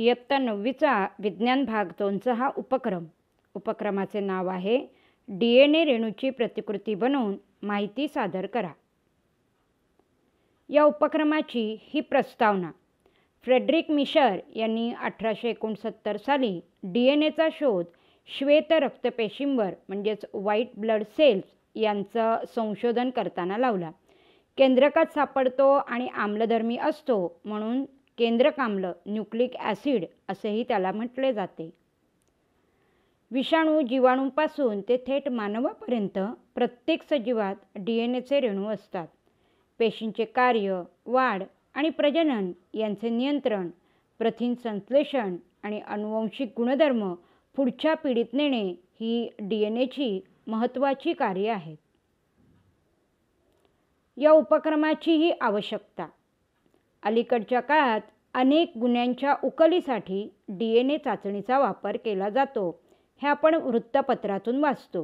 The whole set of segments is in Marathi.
इयत्ता नववीचा विज्ञान भाग दोनचा हा उपक्रम उपक्रमाचे नाव आहे डी एन ए रेणूची प्रतिकृती बनवून माहिती सादर करा या उपक्रमाची ही प्रस्तावना फ्रेडरिक मिशर यांनी अठराशे एकोणसत्तर साली डी एन एचा शोध श्वेत रक्तपेशींवर म्हणजेच व्हाईट ब्लड सेल्स यांचं संशोधन करताना लावला केंद्रकात सापडतो आणि आम्लधर्मी असतो म्हणून केंद्रकामलं न्यूक्लिक ॲसिड असेही त्याला म्हटले जाते विषाणू जीवाणूंपासून ते थेट मानवापर्यंत प्रत्येक सजीवात डी एन एचे रेणू असतात पेशींचे कार्य वाढ आणि प्रजनन यांचे नियंत्रण प्रथिन संश्लेषण आणि अनुवंशिक गुणधर्म पुढच्या पिढीत नेणे ही डी एन एची महत्त्वाची कार्य आहेत या उपक्रमाचीही आवश्यकता अलीकडच्या काळात अनेक गुन्ह्यांच्या उकलीसाठी डी एन ए चाचणीचा वापर केला जातो हे आपण वृत्तपत्रातून वाचतो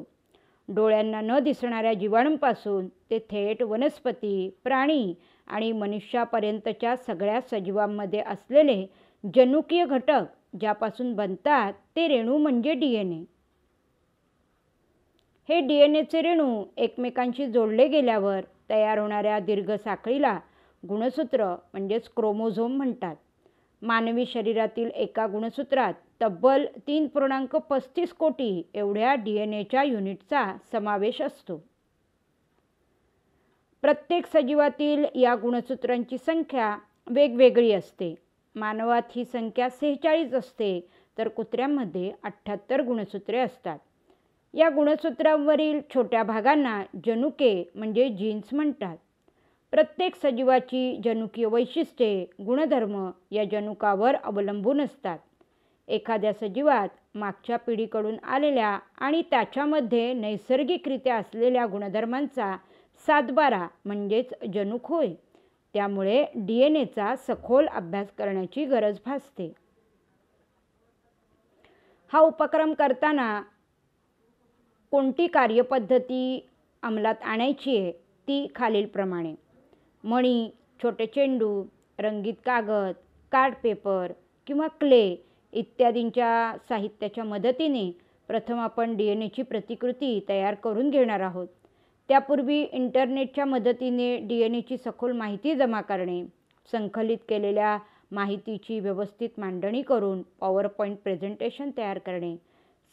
डोळ्यांना न दिसणाऱ्या जीवाणूंपासून ते थेट वनस्पती प्राणी आणि मनुष्यापर्यंतच्या सगळ्या सजीवांमध्ये असलेले जनुकीय घटक ज्यापासून बनतात ते रेणू म्हणजे डी एन ए हे डी एन एचे रेणू एकमेकांशी जोडले गेल्यावर तयार होणाऱ्या दीर्घ साखळीला गुणसूत्र म्हणजेच क्रोमोझोम म्हणतात मानवी शरीरातील एका गुणसूत्रात तब्बल तीन पूर्णांक पस्तीस कोटी एवढ्या डी एन एच्या युनिटचा समावेश असतो प्रत्येक सजीवातील या गुणसूत्रांची संख्या वेगवेगळी असते मानवात ही संख्या सेहेचाळीस असते तर कुत्र्यांमध्ये अठ्ठ्याहत्तर गुणसूत्रे असतात या गुणसूत्रांवरील छोट्या भागांना जनुके म्हणजे जीन्स म्हणतात प्रत्येक सजीवाची जनुकीय वैशिष्ट्ये गुणधर्म या जनुकावर अवलंबून असतात एखाद्या सजीवात मागच्या पिढीकडून आलेल्या आणि त्याच्यामध्ये नैसर्गिकरित्या असलेल्या गुणधर्मांचा सातबारा म्हणजेच जनुक होय त्यामुळे डी एन एचा सखोल अभ्यास करण्याची गरज भासते हा उपक्रम करताना कोणती कार्यपद्धती अंमलात आणायची आहे ती खालीलप्रमाणे मणी छोटे चेंडू रंगीत कागद कार्ड पेपर किंवा क्ले इत्यादींच्या साहित्याच्या मदतीने प्रथम आपण डी एन एची प्रतिकृती तयार करून घेणार आहोत त्यापूर्वी इंटरनेटच्या मदतीने डी एन एची सखोल माहिती जमा करणे संकलित केलेल्या माहितीची व्यवस्थित मांडणी करून पॉवर पॉईंट प्रेझेंटेशन तयार करणे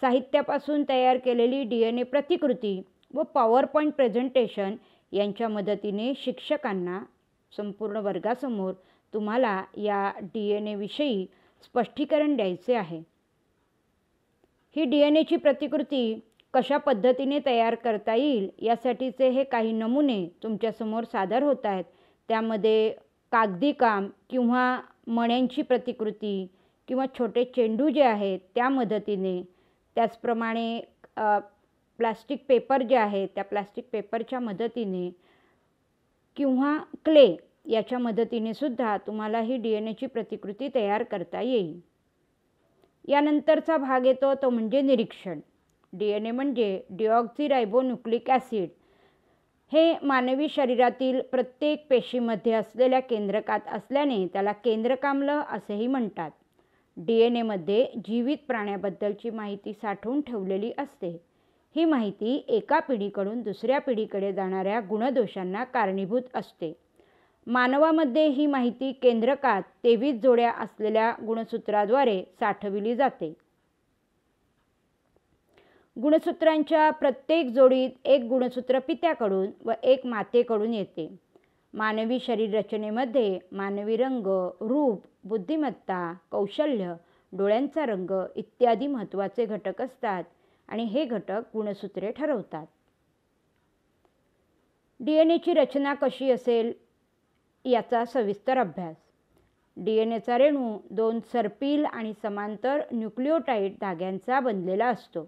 साहित्यापासून तयार केलेली डी एन ए प्रतिकृती व पॉवर पॉईंट प्रेझेंटेशन यांच्या मदतीने शिक्षकांना संपूर्ण वर्गासमोर तुम्हाला या डी एन एविषयी स्पष्टीकरण द्यायचे आहे ही डी एन एची प्रतिकृती कशा पद्धतीने तयार करता येईल यासाठीचे हे काही नमुने तुमच्यासमोर सादर होत आहेत त्यामध्ये कागदी काम किंवा मण्यांची प्रतिकृती किंवा छोटे चेंडू जे आहेत त्या मदतीने त्याचप्रमाणे प्लास्टिक पेपर जे आहे त्या प्लास्टिक पेपरच्या मदतीने किंवा क्ले याच्या मदतीने सुद्धा तुम्हाला ही डी एन एची प्रतिकृती तयार करता येईल यानंतरचा भाग येतो तो म्हणजे निरीक्षण डी एन ए म्हणजे डिऑक्झिरायबोन्युक्लिक न्यूक्लिक ॲसिड हे मानवी शरीरातील प्रत्येक पेशीमध्ये असलेल्या केंद्रकात असल्याने त्याला केंद्रकामल असेही म्हणतात डी एन एमध्ये जीवित प्राण्याबद्दलची माहिती साठवून ठेवलेली असते ही माहिती एका पिढीकडून दुसऱ्या पिढीकडे जाणाऱ्या गुणदोषांना कारणीभूत असते मानवामध्ये ही माहिती केंद्रकात तेवीस जोड्या असलेल्या गुणसूत्राद्वारे साठविली जाते गुणसूत्रांच्या प्रत्येक जोडीत एक गुणसूत्र पित्याकडून व एक मातेकडून येते मानवी शरीर रचनेमध्ये मानवी रंग रूप बुद्धिमत्ता कौशल्य डोळ्यांचा रंग इत्यादी महत्त्वाचे घटक असतात आणि हे घटक गुणसूत्रे ठरवतात डी एन एची रचना कशी असेल याचा सविस्तर अभ्यास डी एन एचा रेणू दोन सर्पिल आणि समांतर न्यूक्लिओटाईड धाग्यांचा बनलेला असतो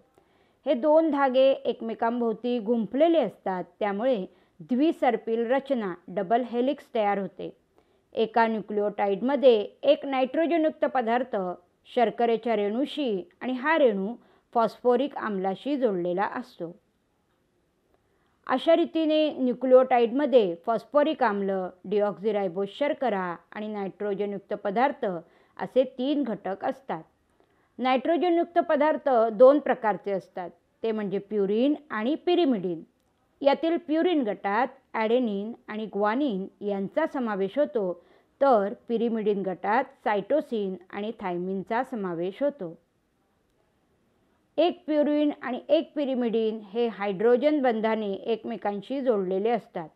हे दोन धागे एकमेकांभोवती गुंफलेले असतात त्यामुळे द्विसर्पिल रचना डबल हेलिक्स तयार होते एका न्यूक्लिओटाईडमध्ये एक नायट्रोजनयुक्त पदार्थ शर्करेच्या रेणूशी आणि हा रेणू फॉस्फोरिक आम्लाशी जोडलेला असतो अशा रीतीने न्यूक्लिओटाईडमध्ये फॉस्फोरिक आम्ल डिऑक्झिरायबोशर शर्करा आणि नायट्रोजनयुक्त पदार्थ असे तीन घटक असतात नायट्रोजनयुक्त पदार्थ दोन प्रकारचे असतात ते म्हणजे प्युरिन आणि पिरिमिडिन यातील प्युरिन गटात ॲडेनिन आणि ग्वानिन यांचा समावेश होतो तर पिरिमिडिन गटात सायटोसिन आणि थायमिनचा समावेश होतो एक प्युरिन आणि एक पिरिमिडीन हे हायड्रोजन बंधाने एकमेकांशी जोडलेले असतात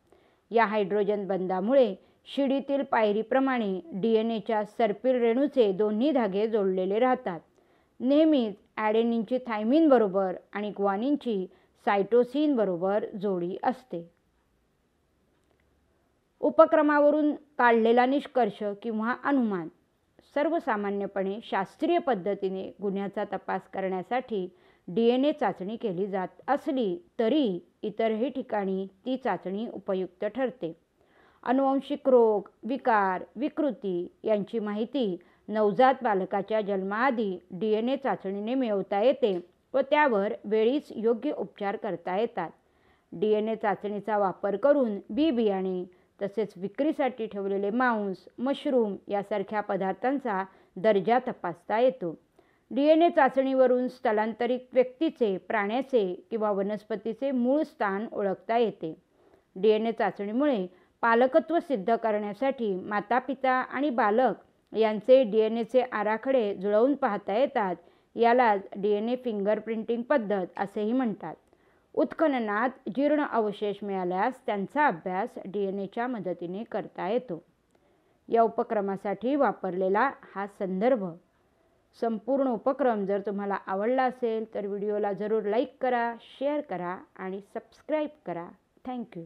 या हायड्रोजन बंधामुळे शिडीतील पायरीप्रमाणे डी एन एच्या सर्पिल रेणूचे दोन्ही धागे जोडलेले राहतात नेहमीच ॲडेनिनची थायमिनबरोबर आणि ग्वानिनची सायटोसिनबरोबर जोडी असते उपक्रमावरून काढलेला निष्कर्ष किंवा अनुमान सर्वसामान्यपणे शास्त्रीय पद्धतीने गुन्ह्याचा तपास करण्यासाठी डी एन ए चाचणी केली जात असली तरी इतरही ठिकाणी ती चाचणी उपयुक्त ठरते अनुवंशिक रोग विकार विकृती यांची माहिती नवजात बालकाच्या जन्माआधी डी एन ए चाचणीने मिळवता येते व त्यावर वेळीच योग्य उपचार करता येतात डी एन ए चाचणीचा वापर करून बी बियाणे तसेच विक्रीसाठी ठेवलेले मांस मशरूम यासारख्या पदार्थांचा दर्जा तपासता येतो डी एन ए चाचणीवरून स्थलांतरित व्यक्तीचे प्राण्याचे किंवा वनस्पतीचे मूळ स्थान ओळखता येते डी एन ए चाचणीमुळे पालकत्व सिद्ध करण्यासाठी मातापिता आणि बालक यांचे डी एन एचे आराखडे जुळवून पाहता येतात यालाच D N A finger printing पद्धत असेही म्हणतात उत्खननात जीर्ण अवशेष मिळाल्यास त्यांचा अभ्यास डी एन एच्या मदतीने करता येतो या उपक्रमासाठी वापरलेला हा संदर्भ संपूर्ण उपक्रम जर तुम्हाला आवडला असेल तर व्हिडिओला जरूर लाईक करा शेअर करा आणि सबस्क्राईब करा थँक्यू